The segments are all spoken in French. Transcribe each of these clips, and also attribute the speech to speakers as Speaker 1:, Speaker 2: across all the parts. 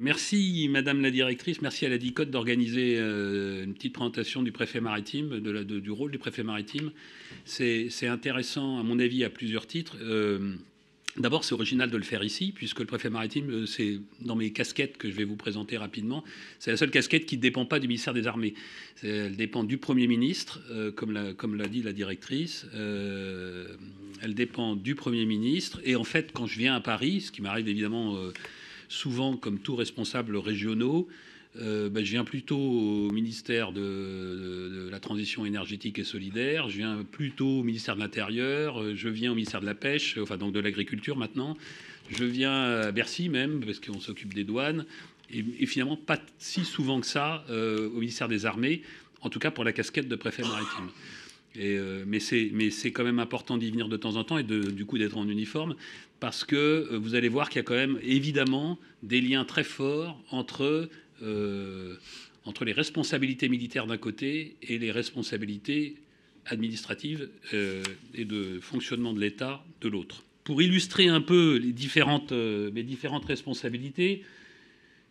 Speaker 1: Merci Madame la Directrice, merci à la DICOT d'organiser euh, une petite présentation du préfet maritime, de la, du rôle du préfet maritime. C'est intéressant à mon avis à plusieurs titres. Euh, d'abord, c'est original de le faire ici, puisque le préfet maritime, euh, c'est dans mes casquettes que je vais vous présenter rapidement, c'est la seule casquette qui ne dépend pas du ministère des Armées. Elle dépend du Premier ministre, comme l'a comme dit la directrice. elle dépend du Premier ministre. Et en fait, quand je viens à Paris, ce qui m'arrive évidemment souvent, comme tous responsables régionaux, euh, ben, je viens plutôt au ministère de, la transition énergétique et solidaire, je viens plutôt au ministère de l'Intérieur, euh, je viens au ministère de la Pêche, enfin donc de l'Agriculture maintenant, je viens à Bercy même, parce qu'on s'occupe des douanes, et, finalement pas si souvent que ça euh, au ministère des Armées, en tout cas pour la casquette de préfet maritime. Euh, mais c'est quand même important d'y venir de temps en temps et du coup d'être en uniforme parce que euh, vous allez voir qu'il y a quand même évidemment des liens très forts entre, euh, les responsabilités militaires d'un côté et les responsabilités administratives et de fonctionnement de l'État de l'autre. Pour illustrer un peu les différentes, mes différentes responsabilités,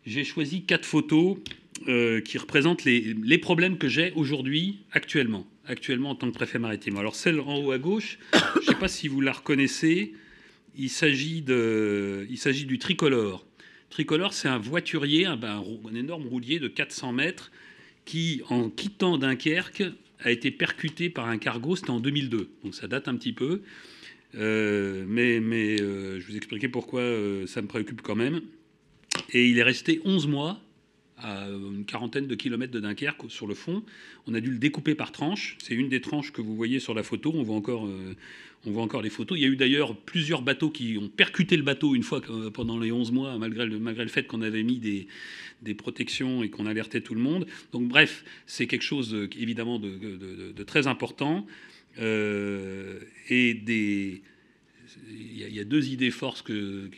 Speaker 1: j'ai choisi quatre photos qui représentent les problèmes que j'ai aujourd'hui, actuellement actuellement en tant que préfet maritime. Alors celle en haut à gauche, je ne sais pas si vous la reconnaissez, il s'agit du tricolore. Tricolore, c'est un voiturier, un, ben, énorme roulier de 400 mètres qui, en quittant Dunkerque, a été percuté par un cargo, c'était en 2002, donc ça date un petit peu. Euh, mais, mais euh, je vous expliquais pourquoi euh, ça me préoccupe quand même. Et il est resté 11 mois à une quarantaine de kilomètres de Dunkerque sur le fond. On a dû le découper par tranches. C'est une des tranches que vous voyez sur la photo. On voit encore, euh, on voit encore les photos. Il y a eu d'ailleurs plusieurs bateaux qui ont percuté le bateau une fois euh, pendant les 11 mois, malgré le, malgré le fait qu'on avait mis des, des protections et qu'on alertait tout le monde. Donc bref, c'est quelque chose euh, évidemment de, très important. et des il y, a deux idées fortes que,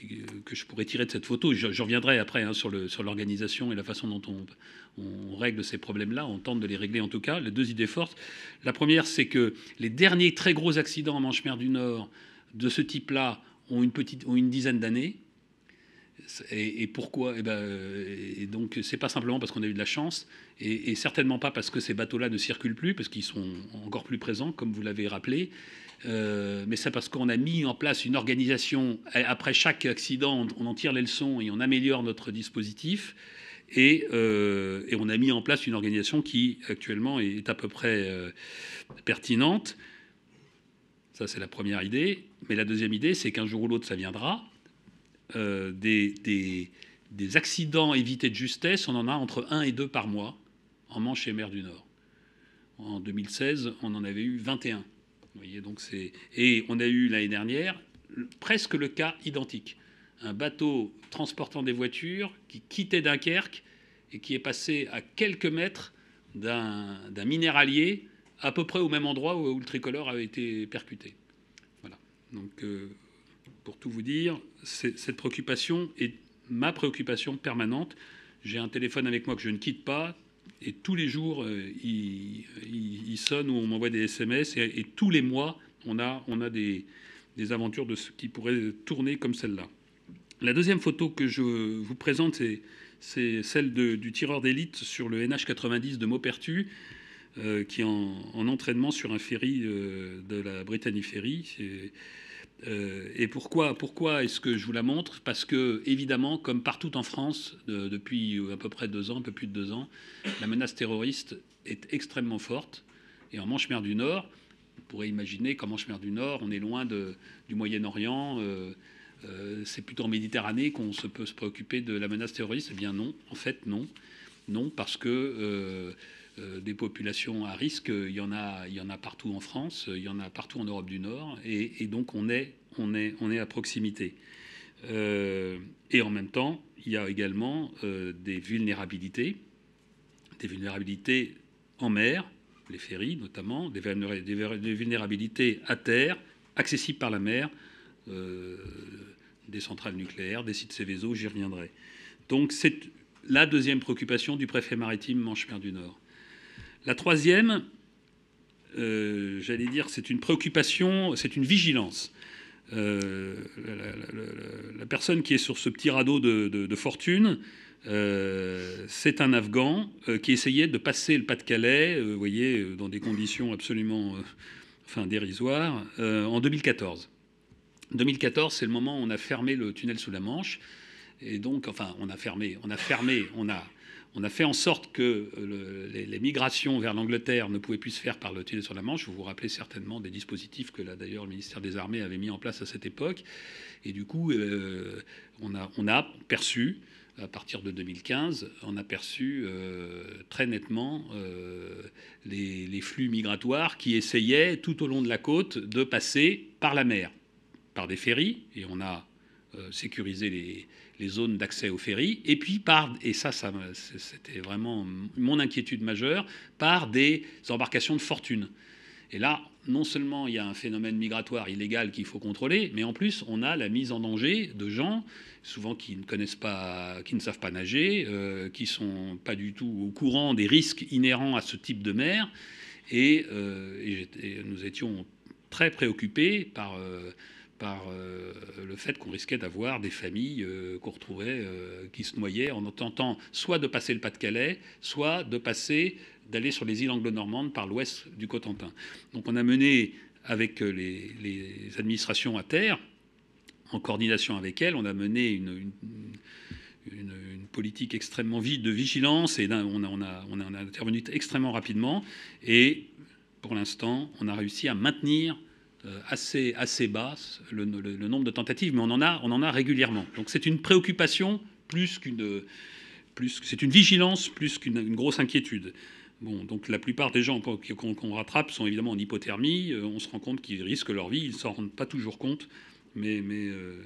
Speaker 1: que, je pourrais tirer de cette photo. J'en reviendrai après hein, sur l'organisation et la façon dont on, on règle ces problèmes-là. On tente de les régler en tout cas. Les deux idées fortes. La première, c'est que les derniers très gros accidents en Manche-Mer du Nord de ce type-là ont une, petite, ont une dizaine d'années. Et, pourquoi eh ben, et, donc, c'est pas simplement parce qu'on a eu de la chance, et, et certainement pas parce que ces bateaux-là ne circulent plus, parce qu'ils sont encore plus présents, comme vous l'avez rappelé. Euh, mais c'est parce qu'on a mis en place une organisation. Après chaque accident, on en tire les leçons et on améliore notre dispositif. Euh, et, on a mis en place une organisation qui, actuellement, est à peu près euh, pertinente. Ça, c'est la première idée. Mais la deuxième idée, c'est qu'un jour ou l'autre, ça viendra. Des, des, des accidents évités de justesse, on en a entre 1 et 2 par mois en Manche et Mer du Nord. En 2016, on en avait eu 21 donc c'est... Et on a eu l'année dernière presque le cas identique. Un bateau transportant des voitures qui quittait Dunkerque et qui est passé à quelques mètres d'un, minéralier à peu près au même endroit où, le tricolore avait été percuté. Voilà. Donc, euh, pour tout vous dire, cette préoccupation est ma préoccupation permanente. J'ai un téléphone avec moi que je ne quitte pas et tous les jours, euh, il, sonne ou on m'envoie des SMS, et, tous les mois, on a, on a des, des aventures de ce qui pourrait tourner comme celle-là. La deuxième photo que je vous présente, c'est celle de, du tireur d'élite sur le NH90 de Maupertu, euh, qui est en, entraînement sur un ferry euh, de la Brittany Ferry. Euh, et pourquoi, pourquoi est-ce que je vous la montre Parce que, évidemment, comme partout en France, depuis euh, à peu près deux ans, un peu plus de deux ans, la menace terroriste est extrêmement forte. Et en Manche-Mer du Nord, vous pourrait imaginer qu'en Manche-Mer du Nord, on est loin de, du Moyen-Orient. Euh, c'est plutôt en Méditerranée qu'on se peut se préoccuper de la menace terroriste. Eh bien non, en fait non. Non, parce que euh, des populations à risque, euh, il y, en a, il y en a partout en France, euh, il y en a partout en Europe du Nord, et, donc on est, on, est, on est à proximité. et en même temps, il y a également des vulnérabilités, des vulnérabilités en mer, les ferries notamment, des, vulnérabilités à terre, accessibles par la mer, des centrales nucléaires, des sites Céveso, j'y reviendrai. Donc c'est la deuxième préoccupation du préfet maritime Manche-Mer du Nord. La troisième, euh, j'allais dire, c'est une préoccupation, c'est une vigilance. Euh, la, personne qui est sur ce petit radeau de, fortune, euh, c'est un Afghan qui essayait de passer le Pas-de-Calais, vous voyez, dans des conditions absolument enfin, dérisoires, en 2014. 2014, c'est le moment où on a fermé le tunnel sous la Manche. Et donc, enfin, on a fermé, on a fermé, on a on a fait en sorte que euh, les, migrations vers l'Angleterre ne pouvaient plus se faire par le tunnel sur la Manche. Vous vous rappelez certainement des dispositifs que d'ailleurs le ministère des Armées avait mis en place à cette époque. Et du coup, euh, on, a, perçu, à partir de 2015, on a perçu euh, très nettement les, flux migratoires qui essayaient tout au long de la côte de passer par la mer, par des ferries. Et on a sécurisé les, les zones d'accès aux ferries, et puis par, et ça, ça c'était vraiment mon inquiétude majeure, par des embarcations de fortune. Et là, non seulement il y a un phénomène migratoire illégal qu'il faut contrôler, mais en plus, on a la mise en danger de gens, souvent qui ne connaissent pas, qui ne savent pas nager, euh, qui ne sont pas du tout au courant des risques inhérents à ce type de mer. Et, euh, nous étions très préoccupés par... Euh, par euh, le fait qu'on risquait d'avoir des familles euh, qu'on retrouvait, euh, qui se noyaient en tentant soit de passer le Pas-de-Calais, soit de passer, d'aller sur les îles anglo-normandes par l'ouest du Cotentin. Donc on a mené avec les, administrations à terre, en coordination avec elles, on a mené une, politique extrêmement vide de vigilance et on on a intervenu extrêmement rapidement. Et pour l'instant, on a réussi à maintenir euh, assez, assez bas, le, nombre de tentatives, mais on en a, on en a régulièrement. Donc c'est une préoccupation plus qu'une... c'est une vigilance plus qu'une grosse inquiétude. Bon, donc la plupart des gens qu'on rattrape sont évidemment en hypothermie. Euh, on se rend compte qu'ils risquent leur vie. Ils ne s'en rendent pas toujours compte, mais, mais, euh,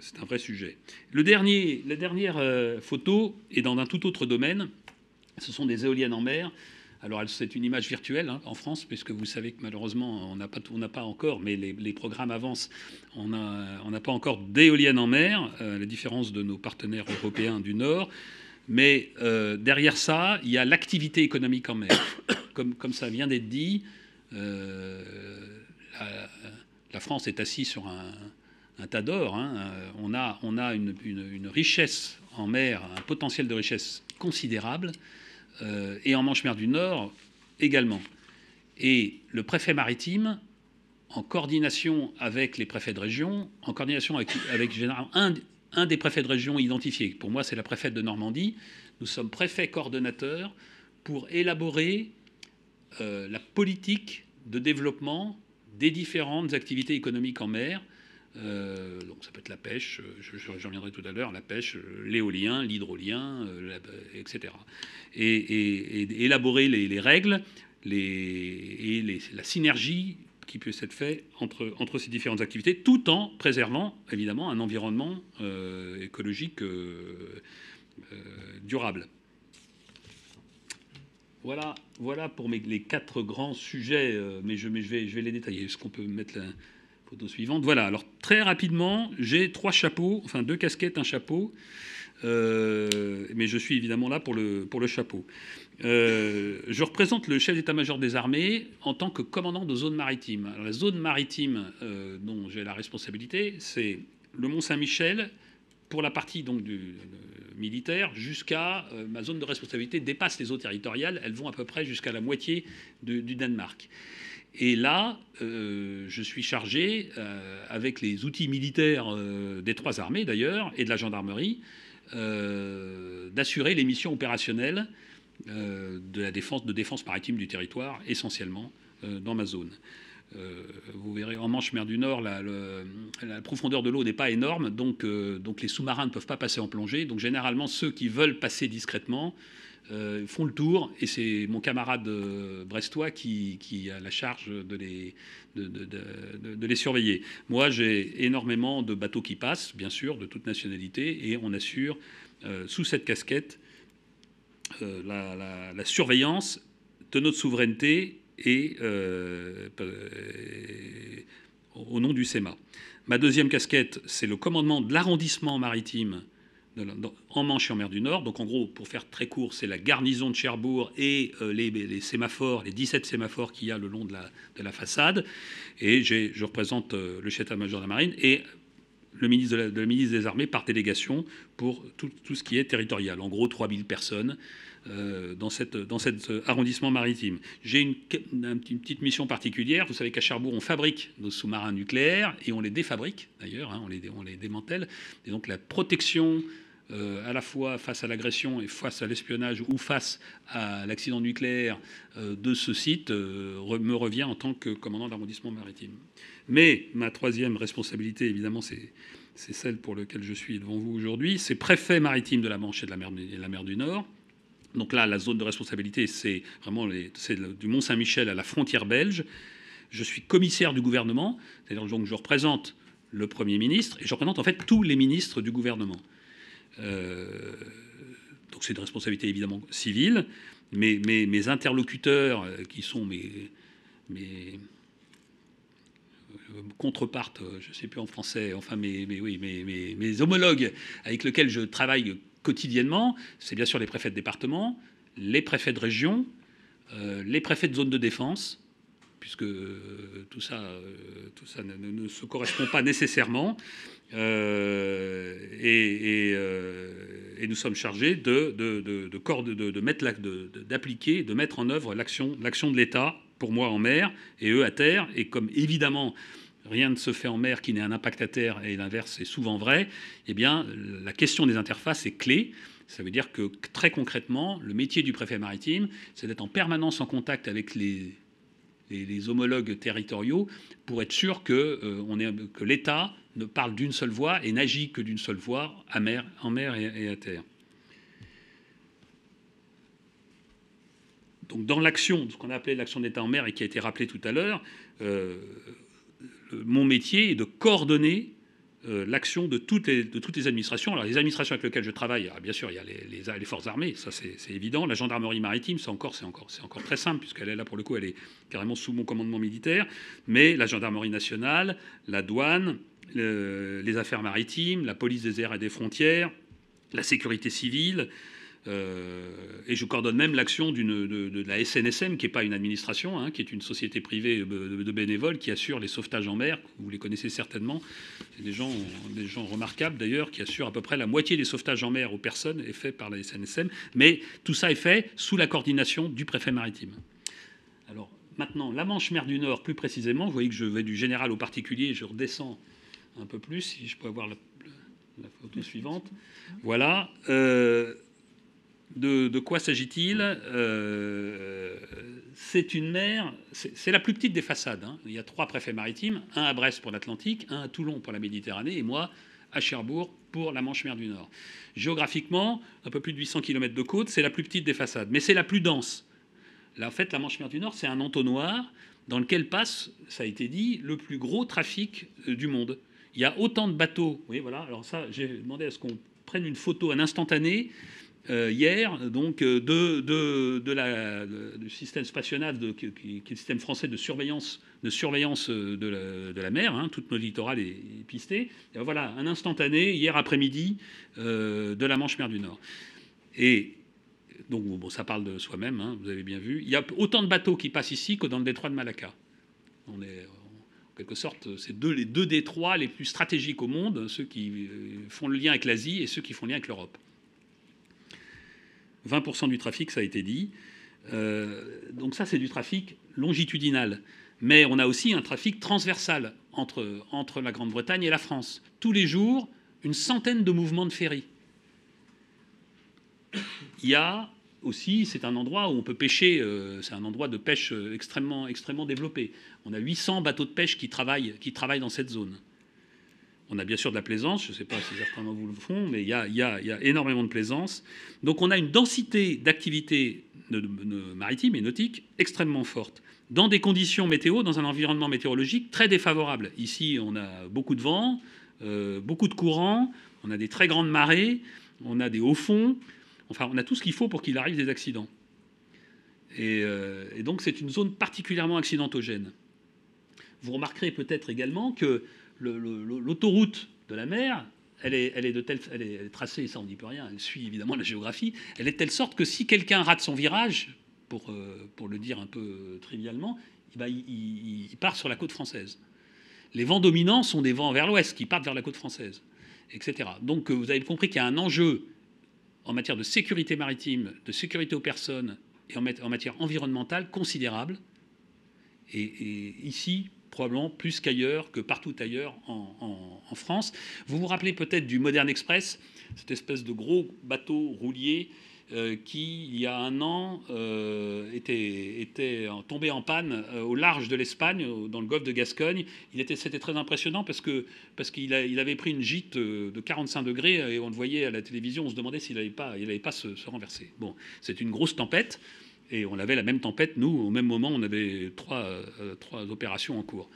Speaker 1: c'est un vrai sujet. Le dernier, la dernière photo est dans un tout autre domaine. Ce sont des éoliennes en mer. Alors c'est une image virtuelle hein, en France, puisque vous savez que malheureusement, on n'a pas, pas encore, mais les, programmes avancent, on n'a pas encore d'éoliennes en mer, euh, à la différence de nos partenaires européens du Nord. Mais euh, derrière ça, il y a l'activité économique en mer. Comme, ça vient d'être dit, euh, la, France est assise sur un, tas d'or. Hein. On a, une richesse en mer, un potentiel de richesse considérable. Euh, et en Manche-Mer du Nord également. Et le préfet maritime, en coordination avec les préfets de région, en coordination avec, un, des préfets de région identifiés, pour moi c'est la préfète de Normandie, nous sommes préfets coordonnateurs pour élaborer euh, la politique de développement des différentes activités économiques en mer, euh, donc ça peut être la pêche, j'en euh, je, reviendrai tout à l'heure, la pêche, euh, l'éolien, l'hydrolien, etc. Et, élaborer les, règles et la synergie qui peut être faite entre, ces différentes activités, tout en préservant évidemment un environnement écologique durable. Voilà, voilà pour les quatre grands sujets, mais, je, vais, les détailler. Est-ce qu'on peut mettre suivante. Voilà, alors très rapidement, j'ai trois chapeaux, enfin deux casquettes, un chapeau. Euh, mais je suis évidemment là pour le, pour le chapeau. Euh, je représente le chef d'état-major des armées en tant que commandant de zone maritime. Alors, la zone maritime euh, dont j'ai la responsabilité, c'est le Mont-Saint-Michel, pour la partie donc du euh, militaire jusqu'à euh, ma zone de responsabilité dépasse les eaux territoriales, elles vont à peu près jusqu'à la moitié du Danemark. Et là, euh, je suis chargé, avec les outils militaires des trois armées d'ailleurs et de la gendarmerie, d'assurer les missions opérationnelles de la défense, de défense maritime du territoire, essentiellement dans ma zone. Euh, vous verrez en Manche, mer du Nord, la, la profondeur de l'eau n'est pas énorme, donc, euh, donc les sous-marins ne peuvent pas passer en plongée. Donc généralement, ceux qui veulent passer discrètement euh, font le tour, et c'est mon camarade brestois qui, a la charge de les, de, les surveiller. Moi, j'ai énormément de bateaux qui passent, bien sûr, de toute nationalité, et on assure sous cette casquette la, la surveillance de notre souveraineté et euh, euh, au nom du SEMA. Ma deuxième casquette, c'est le commandement de l'arrondissement maritime en Manche et en mer du Nord. Donc en gros, pour faire très court, c'est la garnison de Cherbourg et euh, les, les, sémaphores, les 17 sémaphores qu'il y a le long de la, de la façade. Et je représente le chef-major de la marine. Et le ministre, des Armées par délégation pour tout, ce qui est territorial. En gros, 3000 personnes euh, dans, cet arrondissement maritime. J'ai une, petite mission particulière. Vous savez qu'à Cherbourg, on fabrique nos sous-marins nucléaires et on les défabrique, d'ailleurs, hein, on, les, démantèle. Et donc la protection... Euh, à la fois face à l'agression et face à l'espionnage ou face à l'accident nucléaire euh, de ce site me revient en tant que commandant d'arrondissement maritime. Mais ma troisième responsabilité, évidemment, c'est celle pour laquelle je suis devant vous aujourd'hui, c'est préfet maritime de la Manche et de la mer, du Nord. Donc là, la zone de responsabilité, c'est vraiment du Mont-Saint-Michel à la frontière belge. Je suis commissaire du gouvernement, c'est-à-dire donc je représente le Premier ministre et je représente en fait tous les ministres du gouvernement. Euh, donc c'est une responsabilité évidemment civile, mais mes, interlocuteurs, euh, qui sont mes contrepartes, euh, je ne sais plus en français, enfin mes, oui, mes, mes, homologues avec lesquels je travaille quotidiennement, c'est bien sûr les préfets de département, les préfets de région, euh, les préfets de zone de défense, puisque euh, tout ça, tout ça ne, se correspond pas nécessairement. et, nous sommes chargés de, de, de, de, mettre d'appliquer, de, mettre en œuvre l'action de l'État, pour moi en mer et eux à terre. Et comme évidemment rien ne se fait en mer qui n'ait un impact à terre, et l'inverse est souvent vrai, eh bien, la question des interfaces est clé. Ça veut dire que très concrètement, le métier du préfet maritime, c'est d'être en permanence en contact avec les, homologues territoriaux pour être sûr euh, que, l'État ne parle d'une seule voix et n'agit que d'une seule voix mer, en mer et, à terre. Donc dans l'action, ce qu'on a appelé l'action d'État en mer et qui a été rappelé tout à l'heure, euh, euh, mon métier est de coordonner euh, l'action de, de, toutes les administrations. Alors, les administrations avec lesquelles je travaille, ah, bien sûr, il y a les, les forces armées, ça c'est évident. La gendarmerie maritime, c'est encore, encore, encore très simple, puisqu'elle est là pour le coup, elle est carrément sous mon commandement militaire. Mais la gendarmerie nationale, la douane, les affaires maritimes, la police des airs et des frontières, la sécurité civile, euh, et je coordonne même l'action de, de, la SNSM, qui n'est pas une administration, hein, qui est une société privée de, bénévoles qui assure les sauvetages en mer. Vous les connaissez certainement. C'est des gens, des gens remarquables d'ailleurs, qui assurent à peu près la moitié des sauvetages en mer aux personnes est fait par la SNSM. Mais tout ça est fait sous la coordination du préfet maritime. Alors maintenant, la Manche mer du Nord, plus précisément, vous voyez que je vais du général au particulier, je redescends un peu plus, si je peux avoir la, la photo suivante. Voilà. Euh, de, quoi s'agit-il euh, C'est une mer, c'est la plus petite des façades. Hein. Il y a trois préfets maritimes, un à Brest pour l'Atlantique, un à Toulon pour la Méditerranée et moi à Cherbourg pour la Manche-Mer du Nord. Géographiquement, un peu plus de 800 km de côte, c'est la plus petite des façades, mais c'est la plus dense. Là, en fait, la Manche-Mer du Nord, c'est un entonnoir dans lequel passe, ça a été dit, le plus gros trafic euh, du monde. Il y a autant de bateaux. Oui, voilà. Alors ça, j'ai demandé à ce qu'on prenne une photo, un instantané euh, hier, donc euh, du système spatial, qui, est le système français de surveillance de surveillance euh, de la, mer, hein, toute littorales littorale est, Et voilà, un instantané hier après-midi de la Manche-Mer du Nord. Et donc, bon, ça parle de soi-même, hein, vous avez bien vu. Il y a autant de bateaux qui passent ici que dans le détroit de Malacca. On est, en quelque sorte, c'est deux, les deux détroits les plus stratégiques au monde, ceux qui font le lien avec l'Asie et ceux qui font le lien avec l'Europe. 20% du trafic, ça a été dit. Euh, donc ça, c'est du trafic longitudinal. Mais on a aussi un trafic transversal entre, entre la Grande-Bretagne et la France. Tous les jours, une centaine de mouvements de ferry. Il y a aussi, c'est un endroit où on peut pêcher, euh, c'est un endroit de pêche euh, extrêmement, extrêmement développé. On a 800 bateaux de pêche qui travaillent, qui travaillent dans cette zone. On a bien sûr de la plaisance, je ne sais pas si certains vous le font, mais il y, a, énormément de plaisance. Donc on a une densité d'activités maritime et nautique extrêmement forte, dans des conditions météo, dans un environnement météorologique très défavorable. Ici, on a beaucoup de vent, euh, beaucoup de courants, on a des très grandes marées, on a des hauts fonds, enfin on a tout ce qu'il faut pour qu'il arrive des accidents. et euh, donc c'est une zone particulièrement accidentogène. Vous remarquerez peut-être également que l'autoroute de la mer, elle est, de telle, tracée, ça on n'y peut rien, elle suit évidemment la géographie, elle est de telle sorte que si quelqu'un rate son virage, pour, euh, le dire un peu trivialement, eh ben, il, part sur la côte française. Les vents dominants sont des vents vers l'ouest qui partent vers la côte française, etc. Donc euh, vous avez compris qu'il y a un enjeu en matière de sécurité maritime, de sécurité aux personnes et en, matière environnementale considérable. et ici, probablement plus qu'ailleurs, que partout ailleurs en, France. Vous vous rappelez peut-être du Modern Express, cette espèce de gros bateau roulier euh, qui, il y a un an, euh, était, tombé en panne euh, au large de l'Espagne, dans le golfe de Gascogne. Il était, c'était très impressionnant parce que parce qu'il il avait pris une gîte de 45 degrés et on le voyait à la télévision, on se demandait s'il n'avait pas, il pas se renverser. Bon, c'est une grosse tempête. Et on avait la même tempête, nous, au même moment, on avait trois, euh, trois opérations en cours.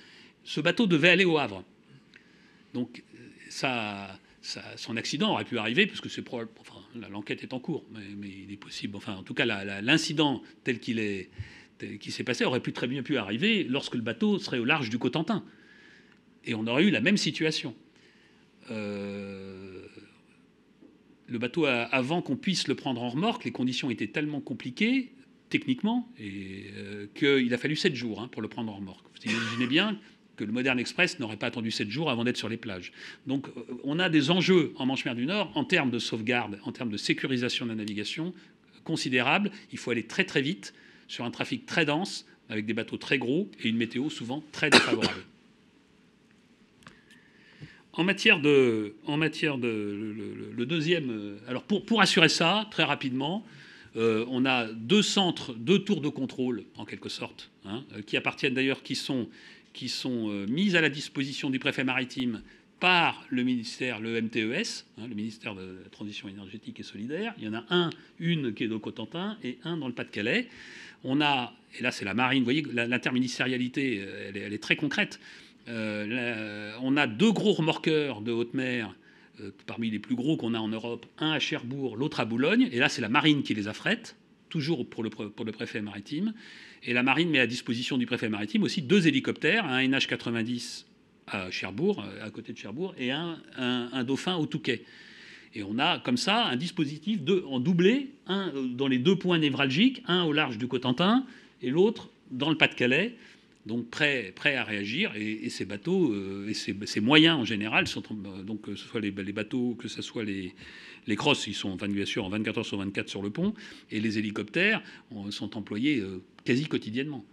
Speaker 1: Ce bateau devait aller au Havre. Donc, ça, son accident aurait pu arriver, puisque c'est probable. Enfin, l'enquête est en cours, mais, il est possible. Enfin, en tout cas, l'incident tel qu'il est, qui s'est passé, aurait pu très bien pu arriver lorsque le bateau serait au large du Cotentin, et on aurait eu la même situation. Euh, le bateau, avant qu'on puisse le prendre en remorque, les conditions étaient tellement compliquées techniquement, et euh, qu'il a fallu sept jours hein, pour le prendre en remorque. Vous imaginez bien que le Modern Express n'aurait pas attendu sept jours avant d'être sur les plages. Donc euh, on a des enjeux en Manche-Mer du Nord en termes de sauvegarde, en termes de sécurisation de la navigation considérables. Il faut aller très très vite sur un trafic très dense, avec des bateaux très gros et une météo souvent très défavorable. En matière de, en matière de le, le deuxième, euh, alors pour, pour assurer ça, très rapidement, euh, on a deux centres, deux tours de contrôle, en quelque sorte, hein, euh, qui appartiennent d'ailleurs, qui sont, qui euh, mises à la disposition du préfet maritime par le ministère, le MTES, hein, le ministère de la Transition énergétique et solidaire. Il y en a un, une qui est au Cotentin et un dans le Pas-de-Calais. On a, et là c'est la marine, vous voyez, l'interministérialité, elle, est très concrète. on a deux gros remorqueurs de haute mer euh, parmi les plus gros qu'on a en Europe, un à Cherbourg, l'autre à Boulogne, et là c'est la marine qui les affrète, toujours pour le, préfet maritime, et la marine met à disposition du préfet maritime aussi deux hélicoptères, un NH90 à Cherbourg, euh, à côté de Cherbourg, et un, dauphin au Touquet. Et on a comme ça un dispositif en doublé, un euh, dans les deux points névralgiques, un au large du Cotentin et l'autre dans le Pas-de-Calais donc prêt à réagir. Et, ces bateaux, euh, et ces, moyens en général, sont, euh, donc que ce soit les, bateaux, que ce soit les, les crosses, ils sont bien sûr en 24 heures sur 24 sur le pont, et les hélicoptères sont employés euh, quasi quotidiennement.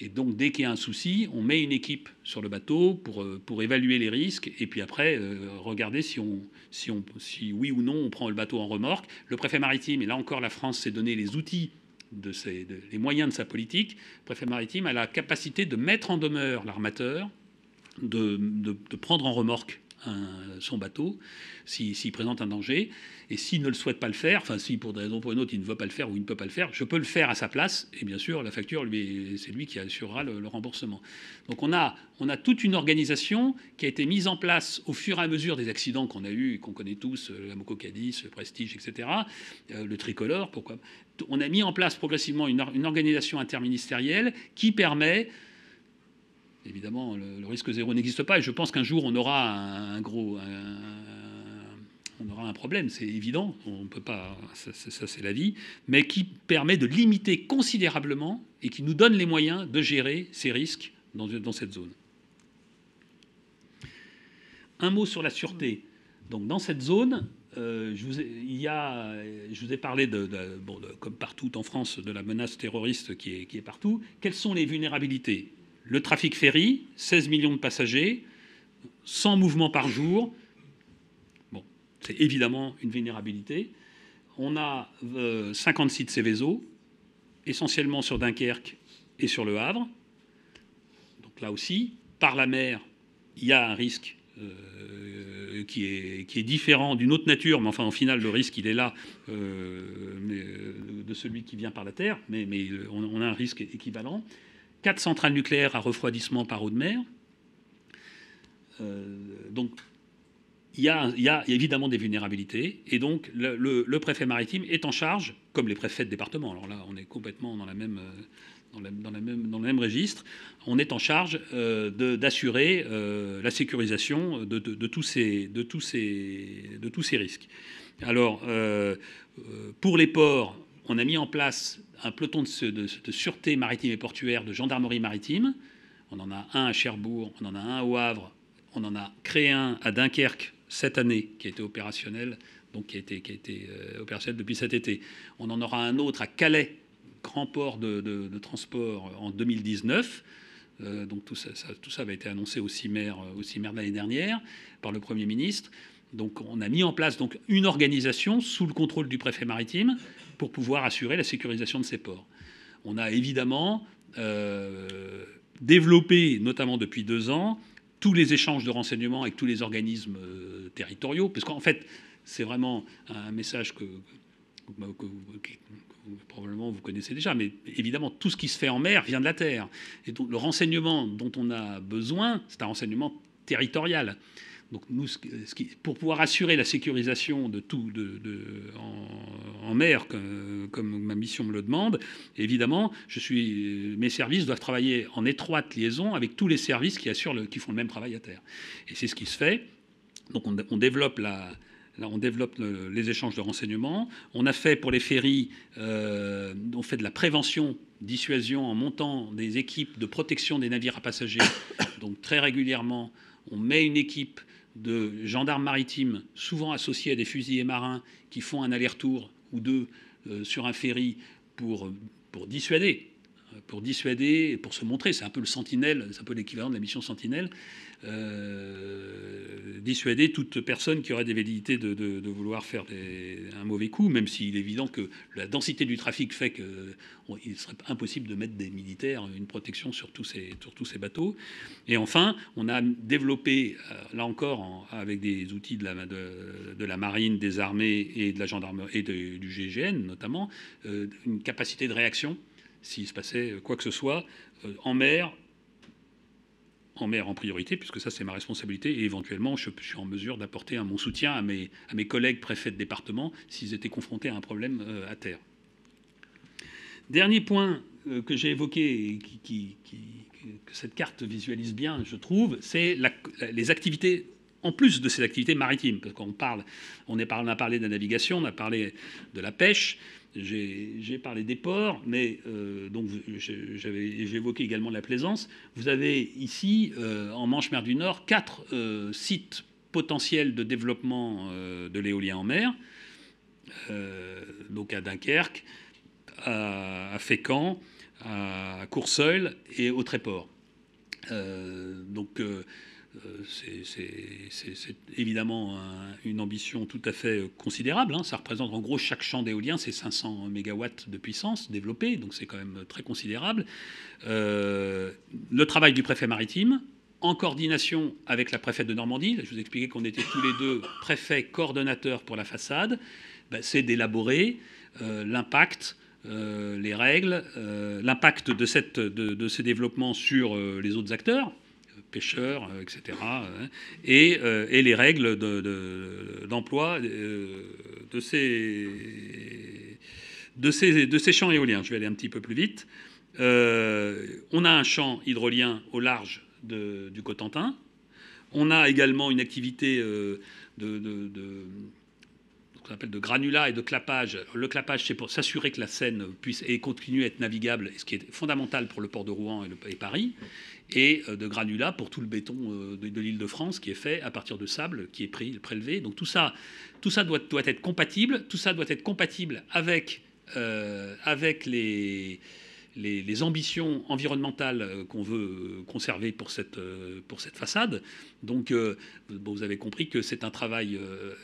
Speaker 1: Et donc, dès qu'il y a un souci, on met une équipe sur le bateau pour, pour évaluer les risques et puis après, regarder si, on, si, on, si oui ou non on prend le bateau en remorque. Le préfet maritime, et là encore, la France s'est donné les outils les moyens de sa politique, le préfet maritime a la capacité de mettre en demeure l'armateur de, prendre en remorque son bateau s'il présente un danger. Et s'il ne le souhaite pas le faire, enfin si pour des raisons pour une autre il ne veut pas le faire ou il ne peut pas le faire, je peux le faire à sa place. Et bien sûr, la facture, c'est lui qui assurera le, remboursement. Donc on a, on a toute une organisation qui a été mise en place au fur et à mesure des accidents qu'on a eus, qu'on connaît tous, la Cadiz, le Prestige, etc., euh, le Tricolore, pourquoi. On a mis en place progressivement une, une organisation interministérielle qui permet évidemment, le, risque zéro n'existe pas. Et je pense qu'un jour, on aura un, gros. on aura un problème, c'est évident, on peut pas, ça, c'est la vie, mais qui permet de limiter considérablement et qui nous donne les moyens de gérer ces risques dans, cette zone. Un mot sur la sûreté. Donc dans cette zone, euh, je, vous ai, il je vous ai parlé, de, bon, comme partout en France, de la menace terroriste qui est partout. Quelles sont les vulnérabilités le trafic ferry, 16 millions de passagers, 100 mouvements par jour. Bon, c'est évidemment une vulnérabilité. On a 56 euh, 50 essentiellement sur Dunkerque et sur le Havre. Donc là aussi, par la mer, il y a un risque euh, qui, est, différent d'une autre nature, mais enfin, au final, le risque, il est là euh, de celui qui vient par la terre, mais, on, a un risque équivalent quatre centrales nucléaires à refroidissement par eau de mer. Euh, donc, il y, a, évidemment des vulnérabilités. Et donc, le, préfet maritime est en charge, comme les préfets de département. Alors là, on est complètement dans la même. Euh, même, dans le même registre, on est en charge euh, d'assurer la sécurisation de, tous ces, de, tous ces, de tous ces risques. Alors, pour les ports, on a mis en place un peloton de, sûreté maritime et portuaire, de gendarmerie maritime. On en a un à Cherbourg, on en a un au Havre, on en a créé un à Dunkerque cette année qui a été opérationnel, donc qui a qui a été euh, opérationnel depuis cet été. On en aura un autre à Calais, grand port de, transport euh, en 2019. Euh, donc tout ça, tout ça avait été annoncé au CIMER, au CIMER de l'année dernière par le Premier ministre. Donc on a mis en place donc, une organisation sous le contrôle du préfet maritime pour pouvoir assurer la sécurisation de ces ports. On a évidemment euh, développé, notamment depuis deux ans, tous les échanges de renseignements avec tous les organismes euh, territoriaux, parce qu'en fait, c'est vraiment un message que, que, probablement vous connaissez déjà, mais évidemment, tout ce qui se fait en mer vient de la terre. Et donc le renseignement dont on a besoin, c'est un renseignement territorial. Donc nous, qui, pour pouvoir assurer la sécurisation de tout de, en, mer, comme, ma mission me le demande, évidemment, je suis, mes services doivent travailler en étroite liaison avec tous les services qui, assurent qui font le même travail à terre. Et c'est ce qui se fait. Donc on, développe on développe les échanges de renseignements. On a fait pour les ferries, euh, on fait de la prévention, dissuasion en montant des équipes de protection des navires à passagers. Donc très régulièrement, on met une équipe de gendarmes maritimes, souvent associés à des fusillés marins qui font un aller-retour ou deux euh, sur un ferry pour dissuader pour dissuader pour se montrer. C'est un peu le sentinelle, c'est un peu l'équivalent de la mission sentinelle. Euh, dissuader toute personne qui aurait des velléités de, vouloir faire un mauvais coup, même s'il est évident que la densité du trafic fait qu'il serait impossible de mettre des militaires, une protection sur tous ces, tous ces bateaux. Et enfin, on a développé, euh, là encore, avec des outils de la, de, la marine, des armées et de la gendarmerie et du GGN notamment, euh, une capacité de réaction s'il se passait euh, quoi que ce soit euh, en mer, en mer en priorité, puisque ça c'est ma responsabilité, et éventuellement je, suis en mesure d'apporter mon soutien à mes, à mes, collègues préfets de département s'ils étaient confrontés à un problème euh, à terre. Dernier point que j'ai évoqué et que cette carte visualise bien, je trouve, c'est les activités en plus de ces activités maritimes. Parce qu'on parle, on, est, a parlé de la navigation, on a parlé de la pêche, j'ai parlé des ports, mais euh, j'ai évoqué également la plaisance. Vous avez ici, euh, en Manche-Mer du Nord, quatre euh, sites potentiels de développement de l'éolien en mer, donc à Dunkerque, à, à Fécamp, à Courseul et au Tréport. donc euh, c'est évidemment une ambition tout à fait euh, considérable. Hein. Ça représente en gros chaque champ d'éolien, c'est 500 MW de puissance développée, donc c'est quand même très considérable. Euh, le travail du préfet maritime, en coordination avec la préfète de Normandie, je vous expliquais qu'on était tous les deux préfets coordonnateurs pour la façade, bah, c'est d'élaborer l'impact les règles, l'impact de, ces de, sur les autres acteurs, pêcheurs, euh, etc. Hein, euh, et, les règles d'emploi euh, de, ces, de, ces, champs éoliens. Je vais aller un petit peu plus vite. on a un champ hydrolien au large du Cotentin. On a également une activité de de granulat et de clapage. Le clapage, c'est pour s'assurer que la Seine puisse et continue à être navigable, ce qui est fondamental pour le port de Rouen et, le, Paris, et euh, de granulat pour tout le béton euh, de, l'île de France qui est fait à partir de sable, qui est pris, prélevé. Donc tout ça, tout ça doit, être compatible. Tout ça doit être compatible avec, euh, avec les les, ambitions environnementales euh, qu'on veut euh, conserver pour cette, euh, pour cette façade. Donc, vous avez compris que c'est un travail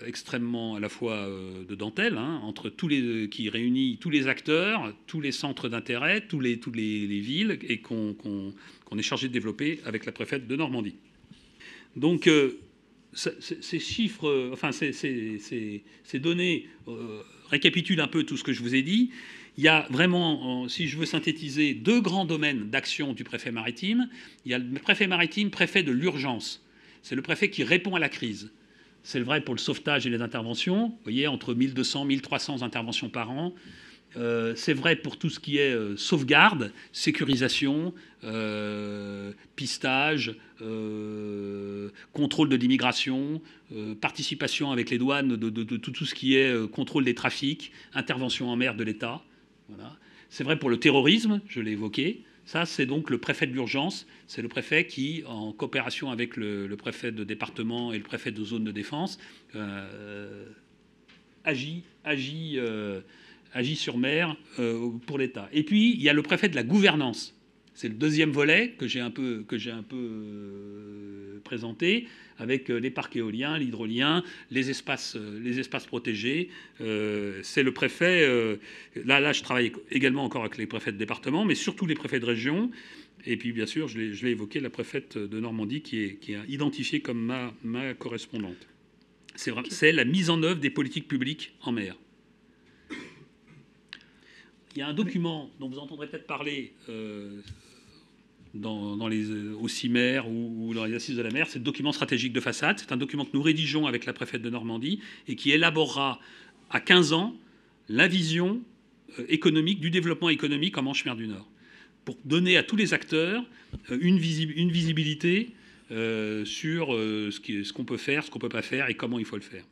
Speaker 1: extrêmement à la fois de dentelle, hein, entre tous les, qui réunit tous les acteurs, tous les centres d'intérêt, tous les, toutes les, villes, et qu'on est chargé de développer avec la préfète de Normandie. Donc, ces chiffres, enfin ces, données récapitulent un peu tout ce que je vous ai dit il y a vraiment, si je veux synthétiser, deux grands domaines d'action du préfet maritime. Il y a le préfet maritime, préfet de l'urgence. C'est le préfet qui répond à la crise. C'est vrai pour le sauvetage et les interventions. Vous voyez, entre 1200 et 1300 interventions par an. Euh, c'est vrai pour tout ce qui est euh, sauvegarde, sécurisation, euh, pistage, contrôle de l'immigration, participation avec les douanes de, de, tout ce qui est contrôle des trafics, intervention en mer de l'État. Voilà. C'est vrai pour le terrorisme, je l'ai évoqué. Ça, c'est donc le préfet de l'urgence. C'est le préfet qui, en coopération avec le, préfet de département et le préfet de zone de défense, euh, agit, agit, euh, agit, sur mer euh, pour l'État. Et puis, il y a le préfet de la gouvernance. C'est le deuxième volet que j'ai un peu, euh, présenté, avec euh, les parcs éoliens, l'hydrolien, les espaces, euh, les espaces protégés. c'est le préfet. là, là, je travaille également encore avec les préfets de département, mais surtout les préfets de région. Et puis, bien sûr, je vais évoquer la préfète de Normandie, qui est, qui identifiée comme ma, correspondante. C'est la mise en œuvre des politiques publiques en mer. Il y a un document dont vous entendrez peut-être parler, dans, les, euh, ou, dans les assises de la mer, c'est le document stratégique de façade. C'est un document que nous rédigeons avec la préfète de Normandie et qui élaborera à 15 ans la vision euh, économique du développement économique en Manche-Mer du Nord, pour donner à tous les acteurs euh, une, visibilité sur ce qu'on peut faire, ce qu'on ne peut pas faire et comment il faut le faire.